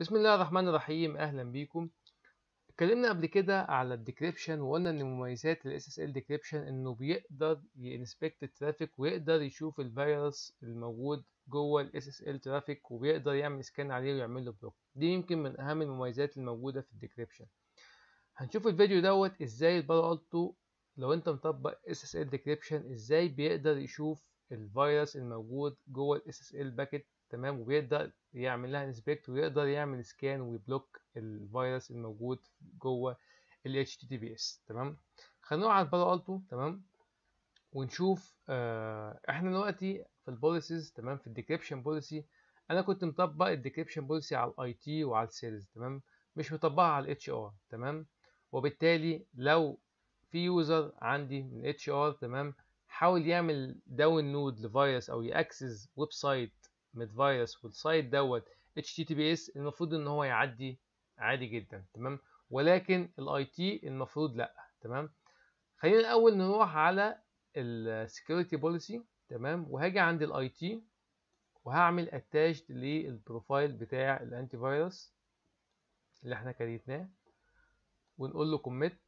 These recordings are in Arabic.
بسم الله الرحمن الرحيم اهلا بيكم اتكلمنا قبل كده على الديكريبشن وقلنا ان مميزات الاس اس ال ديكريبشن انه بيقدر ينسبكت الترافيك ويقدر يشوف الفيروس الموجود جوه الاس اس ال ترافيك وبيقدر يعمل سكان عليه ويعمل له بلوك دي يمكن من اهم المميزات الموجوده في الديكريبشن هنشوف الفيديو دوت ازاي البرالتو لو انت مطبق اس اس ال ديكريبشن ازاي بيقدر يشوف الفيروس الموجود جوه الاس اس ال باكيت تمام وبيقدر يعمل لها انسبكت ويقدر يعمل سكان ويبلوك الفيروس الموجود جوه ال HTTPS تمام خلينا على البالو التو تمام ونشوف آه احنا دلوقتي في البوليسيز تمام في الديكريبشن بوليسي انا كنت مطبق الديكريبشن بوليسي على الاي تي وعلى السيلز تمام مش مطبقها على الاتش ار تمام وبالتالي لو في يوزر عندي من اتش ار تمام حاول يعمل داون نود لفيروس او ياكسس ويب سايت من فيروس والسايت دوت HTTPS المفروض ان هو يعدي عادي جدا تمام ولكن الاي تي المفروض لا تمام خلينا الاول نروح على السكيورتي بوليسي تمام وهاجي عند الاي تي وهعمل اتاشد للبروفايل بتاع الانتي فيروس اللي احنا كريتناه ونقول له كوميت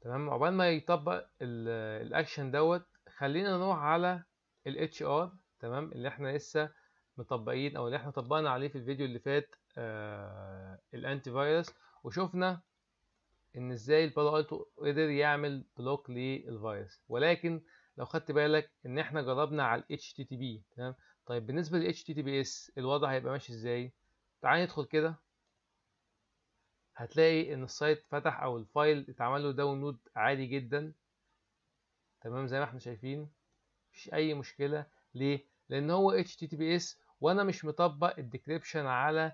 تمام عقبال ما يطبق الاكشن دوت خلينا نروح على الاتش ار تمام اللي احنا لسه مطبقين او اللي احنا طبقنا عليه في الفيديو اللي فات آه الانتي فايروس وشفنا ان ازاي البالو قدر يعمل بلوك للفيروس ولكن لو خدت بالك ان احنا جربنا على الاتش تي بي تمام طيب بالنسبه للاتش تي بي اس الوضع هيبقى ماشي ازاي تعال ندخل كده هتلاقي ان السايت فتح او الفايل اتعمل له داونلود عادي جدا تمام زي ما احنا شايفين مفيش اي مشكله ليه لان هو اتش تي بي اس وانا مش مطبق الديكريبشن على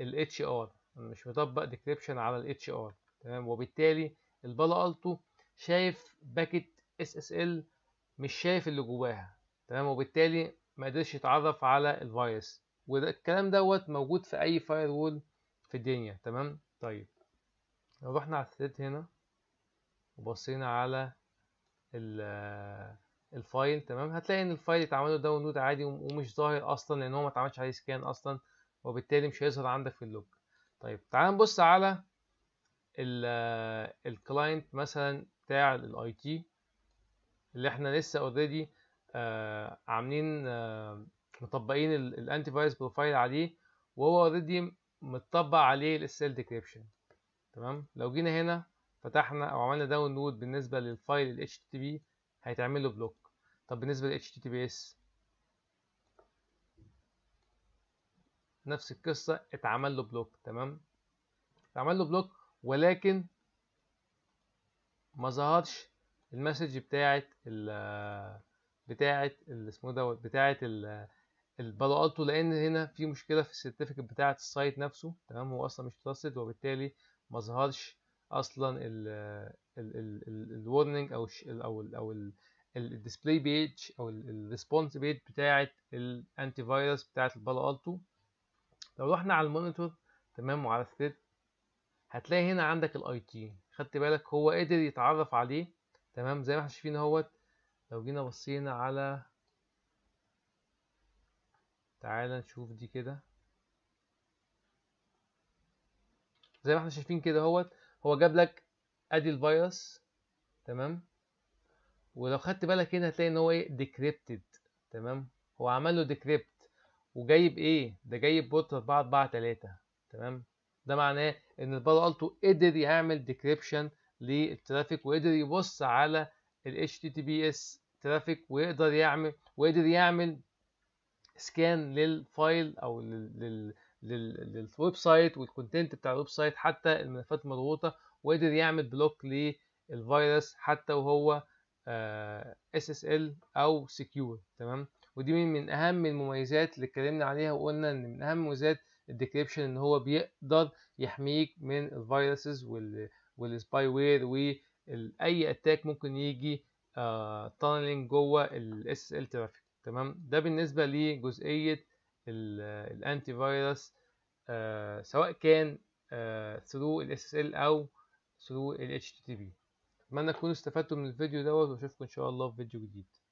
الاتش ار انا مش مطبق ديكريبشن على الاتش ار تمام وبالتالي البالا التو شايف باكت ال مش شايف اللي جواها تمام وبالتالي ما قدرش يتعرف على الفيروس وده الكلام دوت موجود في اي فاير وول في الدنيا تمام طيب لو رحنا على الثريد هنا وبصينا على ال آه، الفايل تمام هتلاقي ان الفايل اتعمل له داونلود عادي ومش ظاهر اصلا لان هو ما اتعملش عليه سكان اصلا وبالتالي مش هيظهر عندك في اللوج طيب تعال نبص على الكلاينت آه، مثلا بتاع الاي تي اللي احنا لسه اوريدي آه، عاملين مطبقين الانتي فايروس بروفايل عليه وهو اوريدي متطبق عليه السيل ديكريبشن تمام لو جينا هنا فتحنا او عملنا داونلود بالنسبه للفايل ال HTTP هيتعمل له بلوك طب بالنسبه لل HTTPS نفس القصه اتعمل له بلوك تمام اتعمل له بلوك ولكن ما ظهرش المسج بتاعت ال بتاعت اسمه دوت بتاعت البالو التو لان هنا في مشكله في السيرتيفيكت بتاعه السايت نفسه تمام هو اصلا مش تراستد وبالتالي ما ظهرش اصلا ال او ال او ال او الديسبلاي بيج او الريسبونس بيج بتاعه الانتي فايروس بتاعه البالو التو لو رحنا على المونيتور تمام وعلى الثريد هتلاقي هنا عندك الاي تي خدت بالك هو قدر يتعرف عليه تمام زي ما احنا شايفين اهوت لو جينا بصينا على تعال نشوف دي كده زي ما احنا شايفين كده اهوت هو جاب لك ادي الفيروس تمام ولو خدت بالك هنا هتلاقي ان هو ايه ديكريبتد تمام هو عمل له ديكريبت وجايب ايه ده جايب بورت 4 4 3 تمام ده معناه ان البالو التو قدر يعمل ديكريبشن للترافيك وقدر يبص على ال HTTPS ترافيك ويقدر يعمل وقدر يعمل سكان للفايل او لل للويب سايت والكونتنت بتاع الويب سايت حتى الملفات المضغوطه وقدر يعمل بلوك للفيروس حتى وهو اس اس ال او سكيور تمام ودي من اهم المميزات اللي اتكلمنا عليها وقلنا ان من اهم مميزات الديكريبشن ان هو بيقدر يحميك من الفيروسز والسباي وير واي اتاك ممكن يجي تانلينج آه، جوه الاس اس ال ترافيك تمام ده بالنسبة لجزئية الانتي فيروس آه، سواء كان ثرو آه، through ال SSL أو through ال HTTP أتمنى تكونوا استفدتوا من الفيديو دوت وأشوفكم إن شاء الله في فيديو جديد